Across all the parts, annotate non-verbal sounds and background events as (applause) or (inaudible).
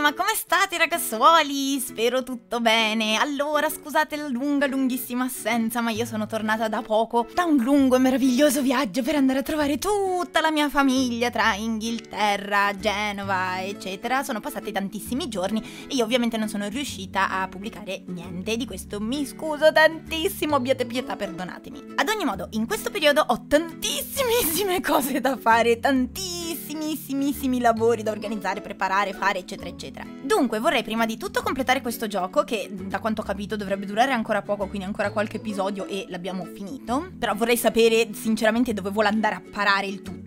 ma come state ragazzuoli? Spero tutto bene. Allora, scusate la lunga, lunghissima assenza, ma io sono tornata da poco da un lungo e meraviglioso viaggio per andare a trovare tutta la mia famiglia tra Inghilterra, Genova, eccetera. Sono passati tantissimi giorni e io ovviamente non sono riuscita a pubblicare niente di questo. Mi scuso tantissimo, abbiate pietà, perdonatemi. Ad ogni modo, in questo periodo ho tantissime (laughs) cose da fare, tantissime lavori da organizzare, preparare, fare, eccetera, eccetera eccetera. Dunque vorrei prima di tutto completare questo gioco che da quanto ho capito dovrebbe durare ancora poco, quindi ancora qualche episodio e l'abbiamo finito, però vorrei sapere sinceramente dove vuole andare a parare il tutto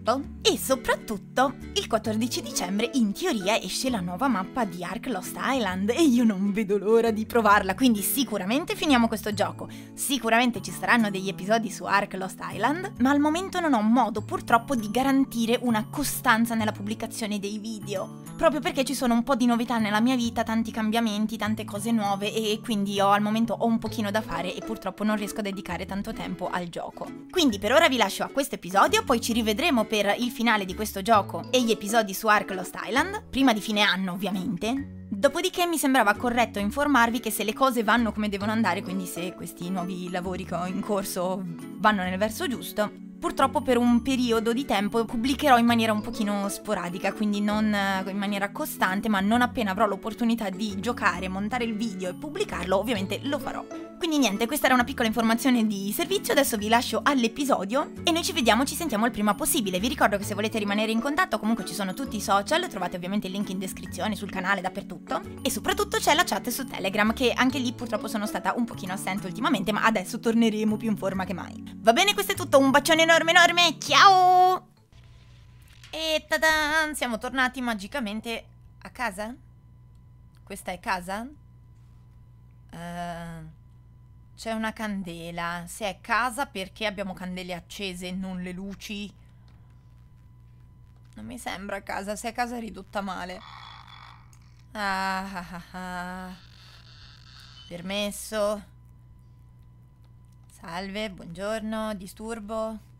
e soprattutto il 14 dicembre in teoria esce la nuova mappa di Ark Lost Island e io non vedo l'ora di provarla, quindi sicuramente finiamo questo gioco, sicuramente ci saranno degli episodi su Ark Lost Island, ma al momento non ho modo purtroppo di garantire una costanza nella pubblicazione dei video, proprio perché ci sono un po' di novità novità nella mia vita, tanti cambiamenti, tante cose nuove e quindi io al momento ho un pochino da fare e purtroppo non riesco a dedicare tanto tempo al gioco. Quindi per ora vi lascio a questo episodio, poi ci rivedremo per il finale di questo gioco e gli episodi su Ark Lost Island, prima di fine anno ovviamente. Dopodiché mi sembrava corretto informarvi che se le cose vanno come devono andare, quindi se questi nuovi lavori che ho in corso vanno nel verso giusto, Purtroppo per un periodo di tempo pubblicherò in maniera un pochino sporadica, quindi non eh, in maniera costante, ma non appena avrò l'opportunità di giocare, montare il video e pubblicarlo, ovviamente lo farò. Quindi niente, questa era una piccola informazione di servizio, adesso vi lascio all'episodio e noi ci vediamo, ci sentiamo il prima possibile. Vi ricordo che se volete rimanere in contatto comunque ci sono tutti i social, trovate ovviamente il link in descrizione, sul canale, dappertutto. E soprattutto c'è la chat su Telegram che anche lì purtroppo sono stata un pochino assente ultimamente, ma adesso torneremo più in forma che mai. Va bene, questo è tutto, un bacione enorme enorme, ciao! E tadan, siamo tornati magicamente a casa? Questa è casa? Ehm... Uh... C'è una candela. Se è casa, perché abbiamo candele accese e non le luci? Non mi sembra casa. Se è casa è ridotta male. Ah, ah, ah, ah, Permesso. Salve, buongiorno, disturbo.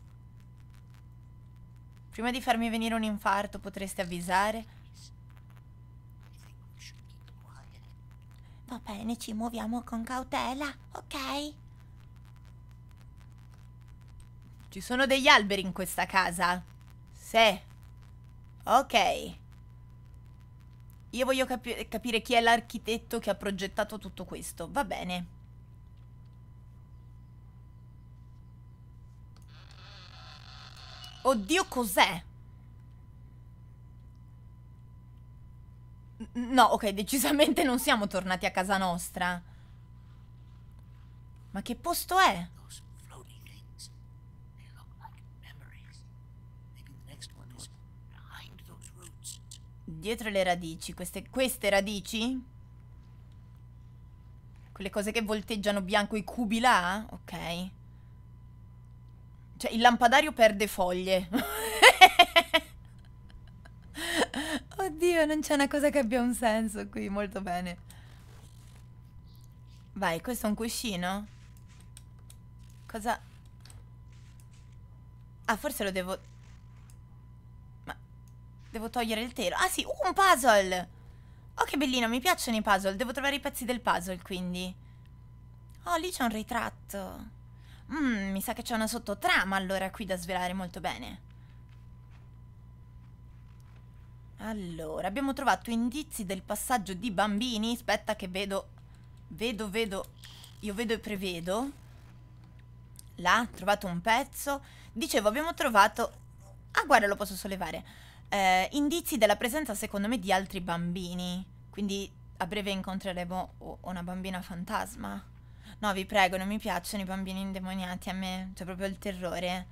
Prima di farmi venire un infarto potreste avvisare? Va bene, ci muoviamo con cautela, ok? Ci sono degli alberi in questa casa? Sì. Ok. Io voglio capi capire chi è l'architetto che ha progettato tutto questo. Va bene. Oddio, cos'è? No, ok, decisamente non siamo tornati a casa nostra. Ma che posto è? Dietro le radici, queste, queste radici? Quelle cose che volteggiano bianco i cubi là? Ok. Cioè, il lampadario perde foglie. (laughs) Oddio, non c'è una cosa che abbia un senso qui, molto bene. Vai, questo è un cuscino? Cosa... Ah, forse lo devo... Ma... Devo togliere il telo. Ah sì, uh, un puzzle! Oh, che bellino, mi piacciono i puzzle. Devo trovare i pezzi del puzzle, quindi. Oh, lì c'è un ritratto. Mmm, mi sa che c'è una sottotrama allora qui da svelare molto bene. Allora, abbiamo trovato indizi del passaggio di bambini. Aspetta che vedo... Vedo, vedo... Io vedo e prevedo. Là, trovato un pezzo. Dicevo, abbiamo trovato... Ah, guarda, lo posso sollevare. Eh, indizi della presenza, secondo me, di altri bambini. Quindi a breve incontreremo una bambina fantasma. No, vi prego, non mi piacciono i bambini indemoniati a me. C'è cioè, proprio il terrore.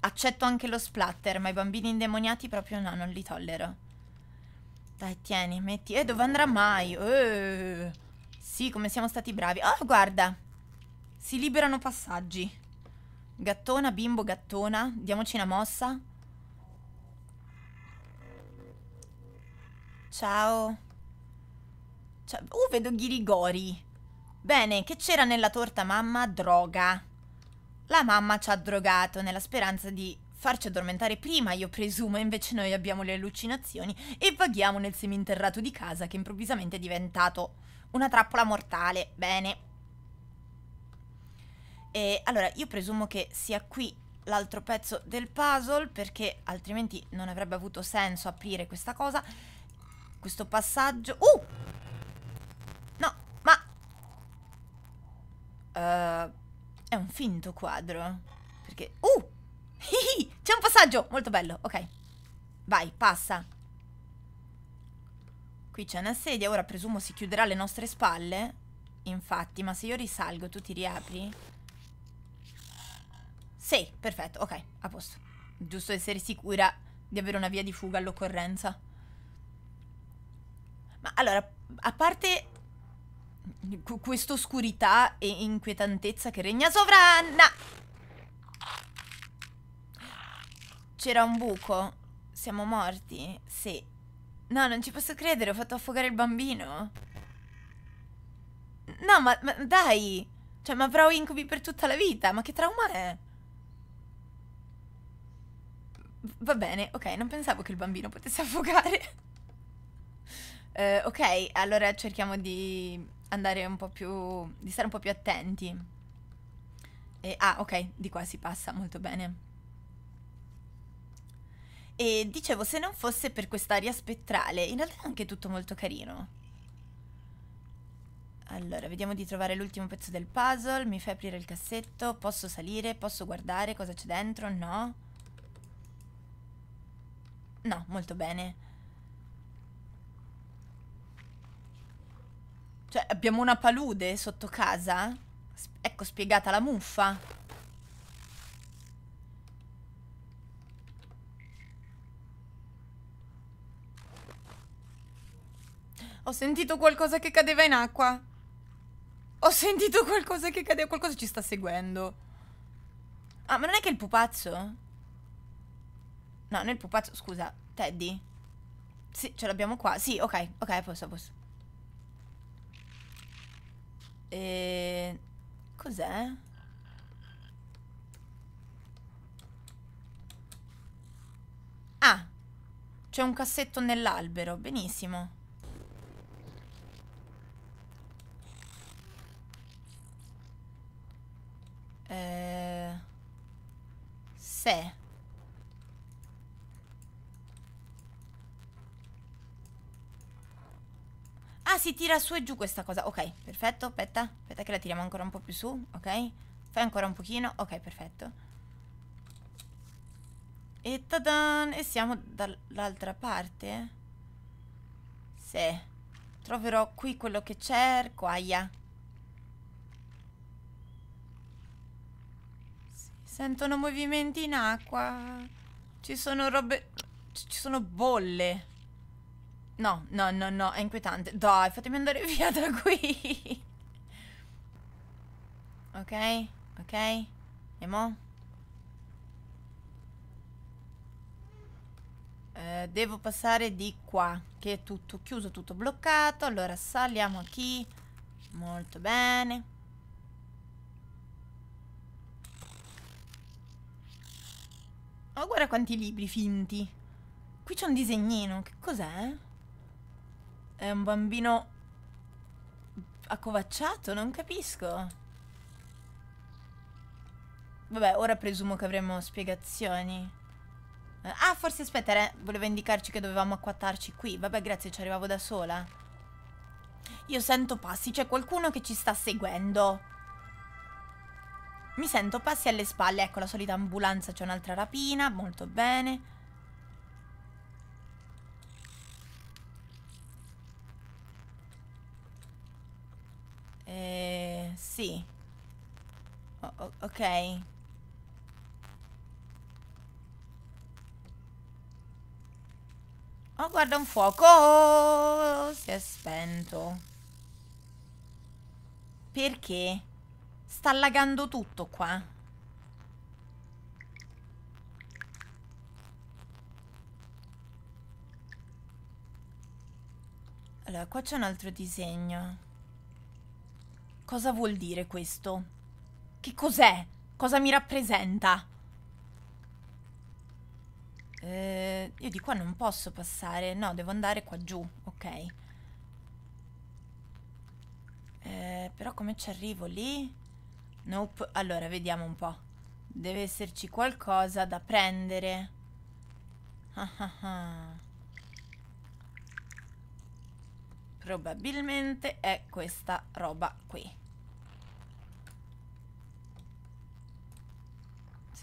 Accetto anche lo splatter, ma i bambini indemoniati proprio no, non li tollero. Dai, tieni, metti... Eh, dove andrà mai? Eh, sì, come siamo stati bravi. Oh, guarda! Si liberano passaggi. Gattona, bimbo, gattona. Diamoci una mossa. Ciao. Ciao. Uh, vedo ghirigori. Bene, che c'era nella torta mamma? Droga. La mamma ci ha drogato nella speranza di farci addormentare prima, io presumo, invece noi abbiamo le allucinazioni e vaghiamo nel seminterrato di casa che improvvisamente è diventato una trappola mortale. Bene. E allora, io presumo che sia qui l'altro pezzo del puzzle perché altrimenti non avrebbe avuto senso aprire questa cosa, questo passaggio. Uh! No, ma... Uh, è un finto quadro. Perché... Uh! (laughs) C'è un passaggio molto bello, ok. Vai, passa. Qui c'è una sedia, ora presumo si chiuderà alle nostre spalle. Infatti, ma se io risalgo tu ti riapri? Sì, perfetto, ok, a posto. Giusto essere sicura di avere una via di fuga all'occorrenza. Ma allora, a parte questa oscurità e inquietantezza che regna sovrana... C'era un buco. Siamo morti? Sì. No, non ci posso credere, ho fatto affogare il bambino. No, ma, ma dai! Cioè, ma avrò incubi per tutta la vita, ma che trauma è? Va bene, ok, non pensavo che il bambino potesse (laughs) affogare. uh, ok, allora cerchiamo di andare un po' più... di stare un po' più attenti. E, ah, ok, di qua si passa molto bene. E dicevo, se non fosse per quest'aria spettrale, in realtà è anche tutto molto carino. Allora, vediamo di trovare l'ultimo pezzo del puzzle. Mi fai aprire il cassetto. Posso salire? Posso guardare cosa c'è dentro? No. No, molto bene. Cioè, abbiamo una palude sotto casa? Ecco spiegata la muffa. Ho sentito qualcosa che cadeva in acqua. Ho sentito qualcosa che cadeva. Qualcosa ci sta seguendo. Ah, ma non è che il pupazzo? No, è il pupazzo. Scusa, Teddy. Sì, ce l'abbiamo qua. Sì, ok, ok, posso, a E... Cos'è? Ah, c'è un cassetto nell'albero, benissimo. si tira su e giù questa cosa. Ok, perfetto, aspetta, aspetta che la tiriamo ancora un po' più su, ok? Fai ancora un pochino, ok, perfetto. E tadan, e siamo dall'altra parte? Sì. Troverò qui quello che cerco, aia. sentono movimenti in acqua. Ci sono robe... Ci sono bolle. No, no, no, no, è inquietante. Dai, fatemi andare (laughs) via da qui. ok, ok. E mo? Eh, devo passare di qua, che è tutto chiuso, tutto bloccato. Allora saliamo qui. Molto bene. Oh, guarda quanti libri finti. Qui c'è un disegnino, che cos'è? È un bambino accovacciato, non capisco. Vabbè, ora presumo che avremo spiegazioni. Ah, forse aspetta, eh, voleva indicarci che dovevamo acquattarci qui. Vabbè, grazie, ci arrivavo da sola. Io sento passi, c'è qualcuno che ci sta seguendo. Mi sento passi alle spalle, ecco la solita ambulanza, c'è un'altra rapina, molto bene. Ok. Oh, guarda un fuoco! Oh, si è spento. Perché? Sta allagando tutto qua. Allora, qua c'è un altro disegno. Cosa vuol dire questo? Che cos'è? Cosa mi rappresenta? Eh, io di qua non posso passare. No, devo andare qua giù. Ok. Eh, però come ci arrivo lì? Nope. Allora, vediamo un po'. Deve esserci qualcosa da prendere. Ah ah ah. Probabilmente è questa roba qui.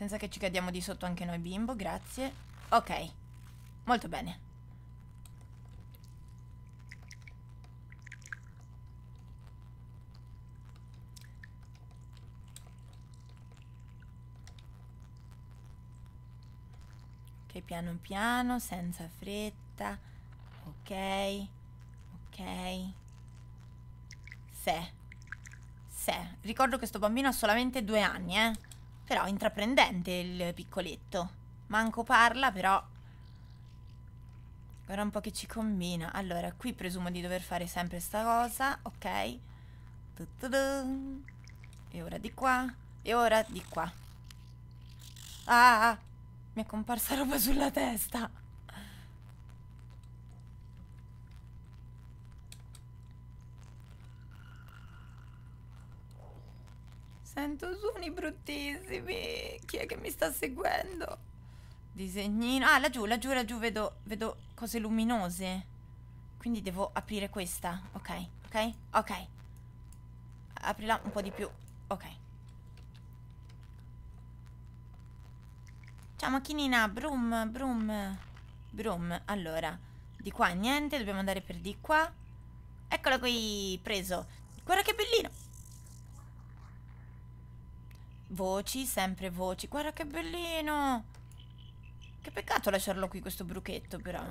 Senza che ci cadiamo di sotto anche noi bimbo, grazie. Ok, molto bene. Ok, piano piano, senza fretta. Ok, ok. Se. Se. Ricordo che sto bambino ha solamente due anni, eh. Però intraprendente il piccoletto. Manco parla, però... Guarda un po' che ci combina. Allora, qui presumo di dover fare sempre sta cosa, ok? E ora di qua. E ora di qua. Ah! ah, ah. Mi è comparsa roba sulla testa. Sento suoni bruttissimi. Chi è che mi sta seguendo? Disegnino. Ah, laggiù, laggiù, laggiù vedo, vedo cose luminose. Quindi devo aprire questa. Ok, ok, ok. Aprila un po' di più. Ok. Ciao macchinina, brum, brum, brum. Allora, di qua niente, dobbiamo andare per di qua. Eccolo qui, preso. Guarda che bellino. Voci, sempre voci. Guarda che bellino! Che peccato lasciarlo qui questo bruchetto però.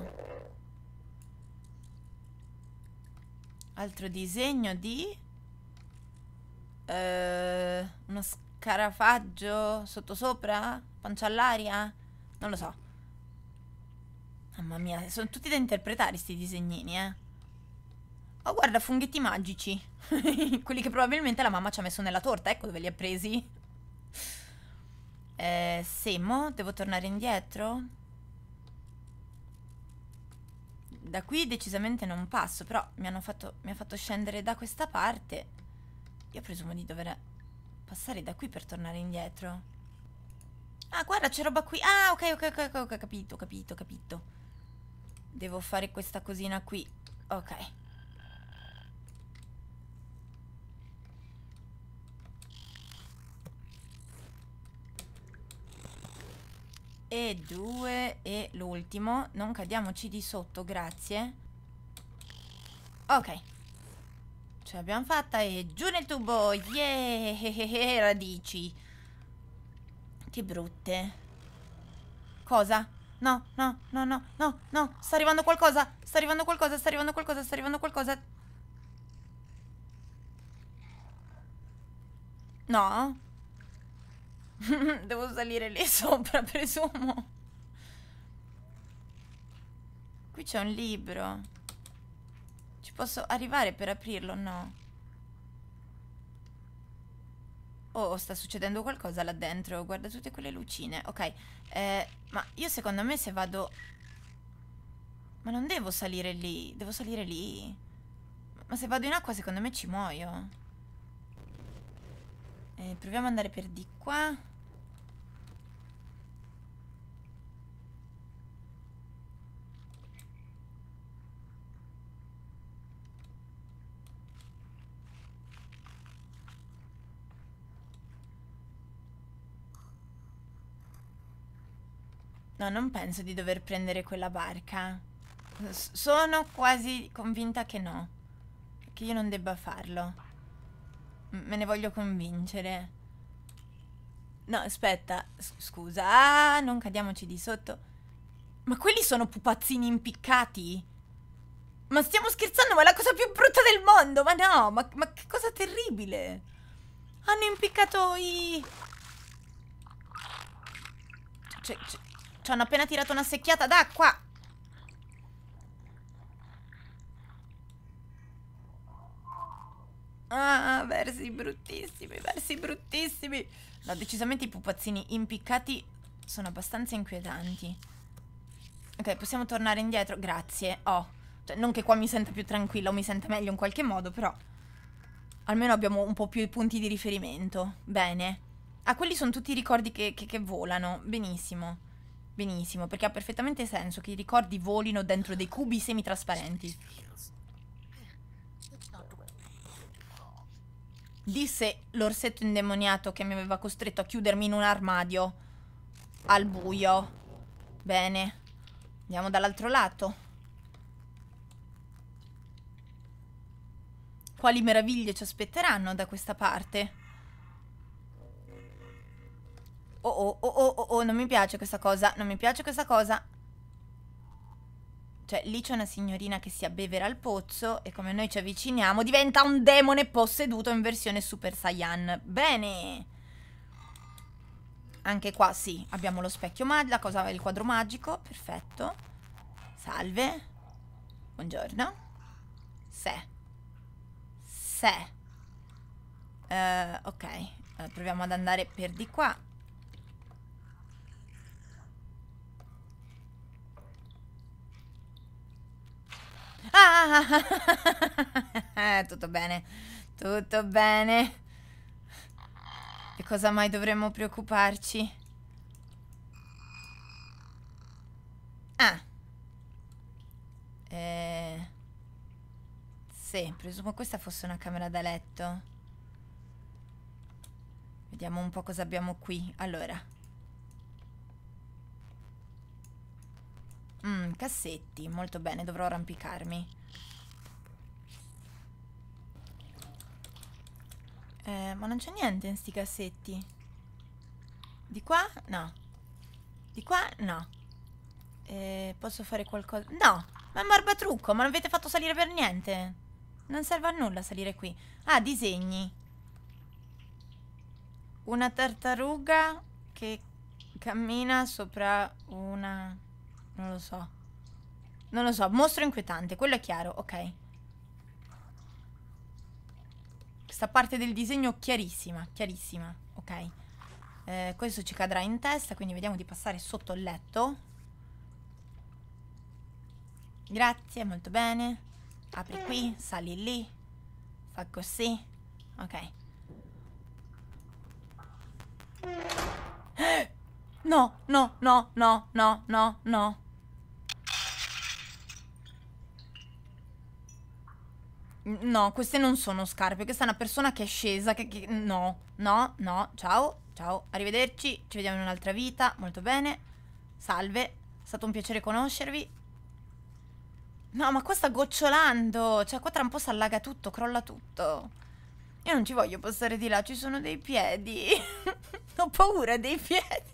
Altro disegno di... Eh, uno scarafaggio sottosopra? Pancia all'aria? Non lo so. Mamma mia, sono tutti da interpretare questi disegnini, eh. Oh, guarda, funghetti magici. (laughs) Quelli che probabilmente la mamma ci ha messo nella torta, ecco dove li ha presi. Eh, Semo, devo tornare indietro? Da qui decisamente non passo, però mi, hanno fatto, mi ha fatto scendere da questa parte. Io presumo di dover passare da qui per tornare indietro. Ah, guarda, c'è roba qui. Ah, ok, ok, ok, ok, capito, ho capito, ho capito. Devo fare questa cosina qui. Ok. e due e l'ultimo non cadiamoci di sotto grazie ok ce l'abbiamo fatta e giù nel tubo yeah (laughs) radici che brutte cosa no no no no no no sta arrivando qualcosa sta arrivando qualcosa sta arrivando qualcosa sta arrivando qualcosa no (laughs) Devo salire lì (laughs) sopra, presumo. Qui c'è un libro. Ci posso arrivare per aprirlo? No. Oh, sta succedendo qualcosa là dentro. Guarda tutte quelle lucine. Ok. Eh, ma io secondo me se vado... Ma non devo salire lì. Devo salire lì. Ma se vado in acqua secondo me ci muoio. Eh, proviamo ad andare per di qua. No, non penso di dover prendere quella barca. sono quasi convinta che no. Che io non debba farlo. me ne voglio convincere. No, aspetta. S scusa, ah, non cadiamoci di sotto. Ma quelli sono pupazzini impiccati? Ma stiamo scherzando, ma è la cosa più brutta del mondo! Ma no, ma, ma che cosa terribile! Hanno impiccato i... Cioè, cioè ci hanno appena tirato una secchiata d'acqua. Ah, versi bruttissimi, versi bruttissimi. No, decisamente i pupazzini impiccati sono abbastanza inquietanti. Ok, possiamo tornare indietro? Grazie. Oh, cioè, non che qua mi senta più tranquilla o mi senta meglio in qualche modo, però... Almeno abbiamo un po' più i punti di riferimento. Bene. Ah, quelli sono tutti i ricordi che, che, che volano. Benissimo. Benissimo, perché ha perfettamente senso che i ricordi volino dentro dei cubi semitrasparenti. Disse l'orsetto indemoniato che mi aveva costretto a chiudermi in un armadio. Al buio. Bene. Andiamo dall'altro lato. Quali meraviglie ci aspetteranno da questa parte? Oh oh oh oh oh oh, non mi piace questa cosa, non mi piace questa cosa. Cioè, lì c'è una signorina che si abbevera al pozzo e come noi ci avviciniamo diventa un demone posseduto in versione Super Saiyan. Bene! Anche qua sì, abbiamo lo specchio magico, la cosa, il quadro magico, perfetto. Salve. Buongiorno. Se. Se. Uh, ok, uh, proviamo ad andare per di qua. Ah! (laughs) Tutto bene, tutto bene. Di cosa mai dovremmo preoccuparci? Ah. Eh... Sì, presumo questa fosse una camera da letto. Vediamo un po' cosa abbiamo qui. Allora... Mm, cassetti, molto bene, dovrò arrampicarmi. Eh, ma non c'è niente in sti cassetti. Di qua? No. Di qua? No. Eh, posso fare qualcosa? No! Ma è un barbatrucco, ma non avete fatto salire per niente. Non serve a nulla salire qui. Ah, disegni. Una tartaruga che cammina sopra una non lo so. Non lo so. Mostro inquietante, quello è chiaro, ok. Questa parte del disegno chiarissima, chiarissima, ok. Eh, questo ci cadrà in testa, quindi vediamo di passare sotto il letto. Grazie, molto bene. Apri qui, sali lì. Fa così. Ok. (gasps) No, no, no, no, no, no, no. No, queste non sono scarpe. Questa è una persona che è scesa. Che, che, no, no, no. Ciao, ciao, arrivederci. Ci vediamo in un'altra vita. Molto bene. Salve. È stato un piacere conoscervi. No, ma qua sta gocciolando. Cioè, qua tra un po' si allaga tutto, crolla tutto. Io non ci voglio passare di là. Ci sono dei piedi. (laughs) Ho paura dei piedi.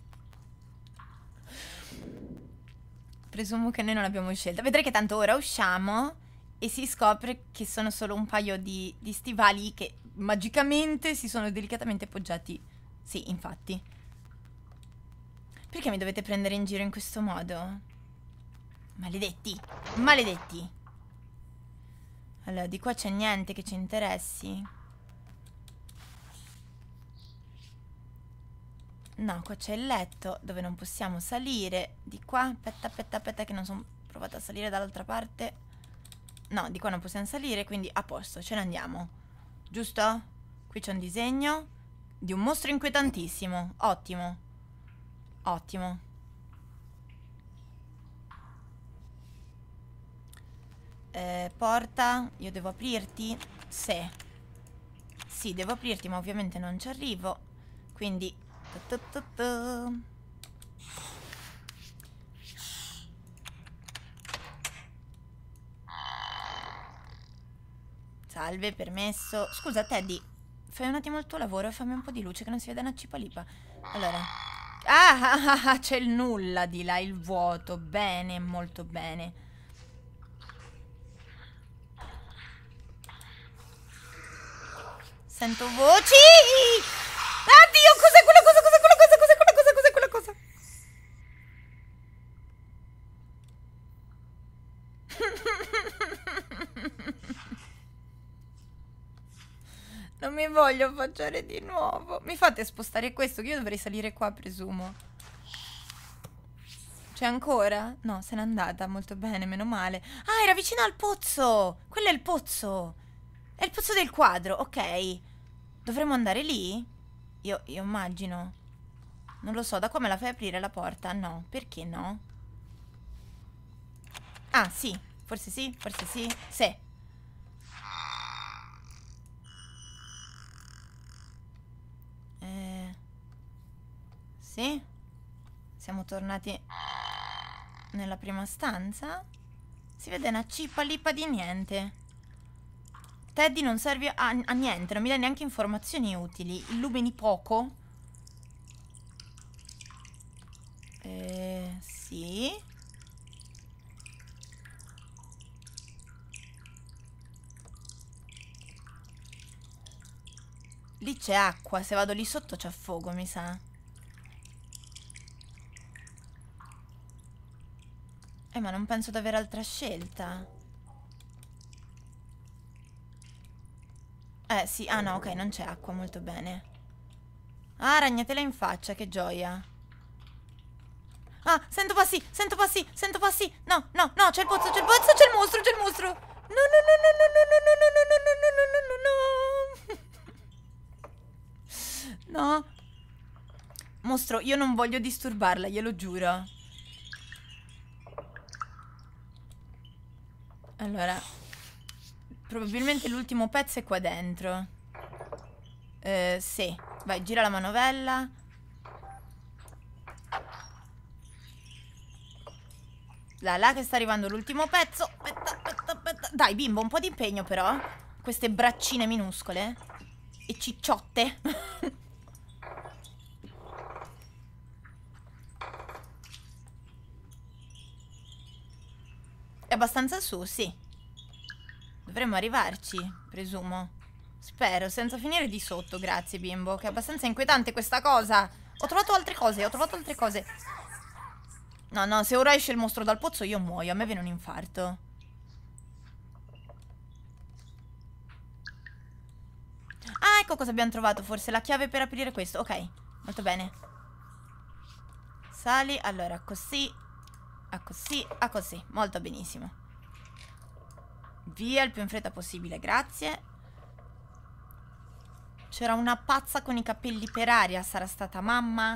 Presumo che noi non abbiamo scelta. Vedrai che tanto ora usciamo e si scopre che sono solo un paio di, di stivali che magicamente si sono delicatamente poggiati. Sì, infatti. Perché mi dovete prendere in giro in questo modo? Maledetti, maledetti. Allora, di qua c'è niente che ci interessi. No, qua c'è il letto dove non possiamo salire. Di qua, aspetta, aspetta, aspetta che non sono provata a salire dall'altra parte. No, di qua non possiamo salire, quindi a posto, ce ne andiamo. Giusto? Qui c'è un disegno di un mostro inquietantissimo. Ottimo. Ottimo. Eh, porta, io devo aprirti? Sì. Sì, devo aprirti, ma ovviamente non ci arrivo. Quindi... Tu tu tu Salve, permesso. Scusa, Teddy, fai un attimo il tuo lavoro e fammi un po' di luce che non si vede una cipalipa. Allora. Ah, ah, ah, ah c'è il nulla di là, il vuoto. Bene, molto bene. Sento voci! mi voglio affacciare di nuovo. Mi fate spostare questo che io dovrei salire qua, presumo. C'è ancora? No, se n'è andata. Molto bene, meno male. Ah, era vicino al pozzo! Quello è il pozzo! È il pozzo del quadro, ok. Dovremmo andare lì? Io, io immagino. Non lo so, da qua me la fai aprire la porta? No, perché no? Ah, sì. Forse sì, forse sì. Sì. Sì. Siamo tornati nella prima stanza. Si vede una cippa lipa di niente. Teddy non serve a, a niente, non mi dà neanche informazioni utili. Illumini poco. Eh, sì. Lì c'è acqua, se vado lì sotto c'è fuoco, mi sa. Eh, ma non penso di avere altra scelta. Eh, sì. Ah, no, ok, non c'è acqua. Molto bene. Ah, ragnatela in faccia, che gioia. Ah, sento passi, sento passi, sento passi. No, no, no, c'è il pozzo, c'è il pozzo, c'è il mostro, c'è il mostro. No, no, no, no, no, no, no, no, no, no, no, no, no, no, no. No. no. No. Mostro, io non voglio disturbarla, glielo giuro. Allora, probabilmente l'ultimo pezzo è qua dentro. Eh, sì, vai, gira la manovella. Là, là che sta arrivando l'ultimo pezzo. Aspetta, aspetta, aspetta. Dai, bimbo, un po' di impegno però. Queste braccine minuscole. E cicciotte. (laughs) È abbastanza su, sì. Dovremmo arrivarci, presumo. Spero, senza finire di sotto, grazie bimbo, che è abbastanza inquietante questa cosa. Ho trovato altre cose, ho trovato altre cose. No, no, se ora esce il mostro dal pozzo io muoio, a me viene un infarto. Ah, ecco cosa abbiamo trovato, forse la chiave per aprire questo. Ok, molto bene. Sali, allora, così a così, a così. Molto benissimo. Via il più in fretta possibile, grazie. C'era una pazza con i capelli per aria, sarà stata mamma.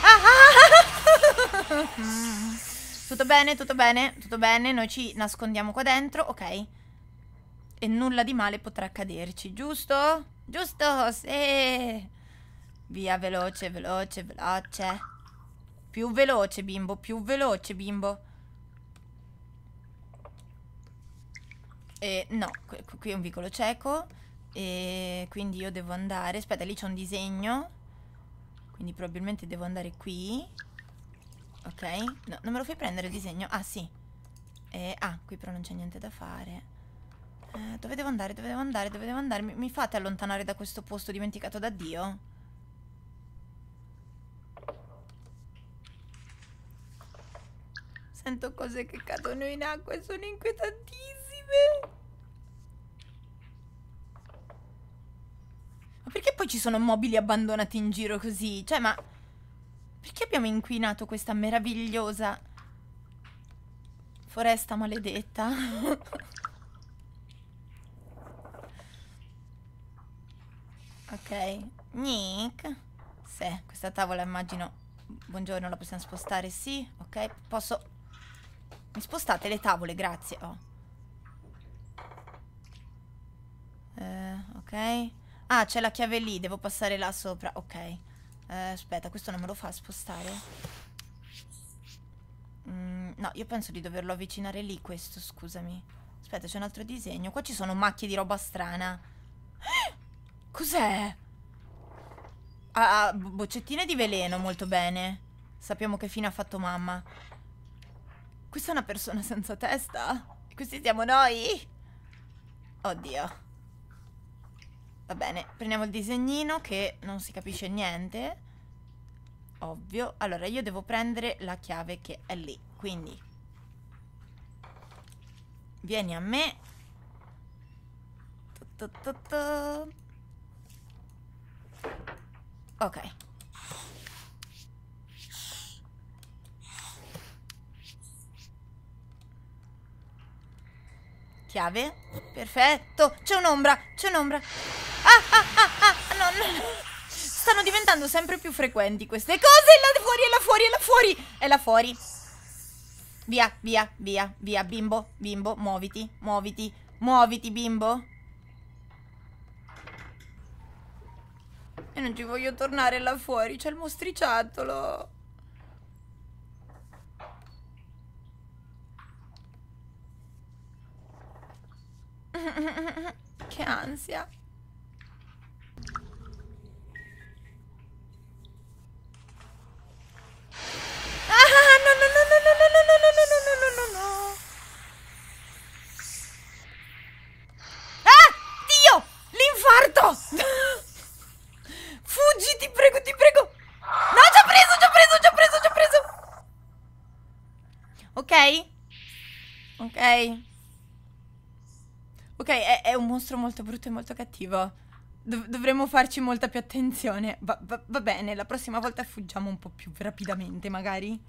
Ah! (laughs) tutto bene, tutto bene, tutto bene. Noi ci nascondiamo qua dentro, ok. E nulla di male potrà accaderci, giusto? Giusto, sì. Via, veloce, veloce, veloce. Più veloce, bimbo, più veloce, bimbo. E no, qui è un vicolo cieco. E quindi io devo andare... Aspetta, lì c'è un disegno. Quindi probabilmente devo andare qui. Ok. No, non me lo fai prendere il disegno? Ah, sì. E, ah, qui però non c'è niente da fare. Eh, dove devo andare? Dove devo andare? Dove devo andare? Mi, mi fate allontanare da questo posto dimenticato da Dio? Sento cose che cadono in acqua e sono inquietantissime. Ma perché poi ci sono mobili abbandonati in giro così? Cioè, ma... Perché abbiamo inquinato questa meravigliosa foresta maledetta? (laughs) ok. Nick. Sì, questa tavola immagino... Buongiorno, la possiamo spostare? Sì, ok. Posso spostate le tavole, grazie. Oh. Eh, ok. Ah, c'è la chiave lì, devo passare là sopra. Ok. Eh, aspetta, questo non me lo fa spostare? Mm, no, io penso di doverlo avvicinare lì questo, scusami. Aspetta, c'è un altro disegno. Qua ci sono macchie di roba strana. (gasps) Cos'è? Ah, ah boccettine di veleno, molto bene. Sappiamo che fine ha fatto mamma. Questa è una persona senza testa? E questi siamo noi? Oddio. Va bene, prendiamo il disegnino che non si capisce niente. Ovvio. Allora, io devo prendere la chiave che è lì. Quindi... Vieni a me. Tu, tu, tu, ok. chiave? Perfetto. C'è un'ombra, c'è un'ombra. Ah, ah, ah, ah. No, no, no. Stanno diventando sempre più frequenti queste cose. È là fuori, è là fuori, è là fuori. È là fuori. Via, via, via, via. Bimbo, bimbo, muoviti, muoviti. Muoviti, bimbo. E non ci voglio tornare là fuori, c'è il mostriciattolo. che ansia. Ok? Ok? Ok, è, è, un mostro molto brutto e molto cattivo. Dov dovremmo farci molta più attenzione. Va, va, va bene, la prossima volta fuggiamo un po' più rapidamente, magari.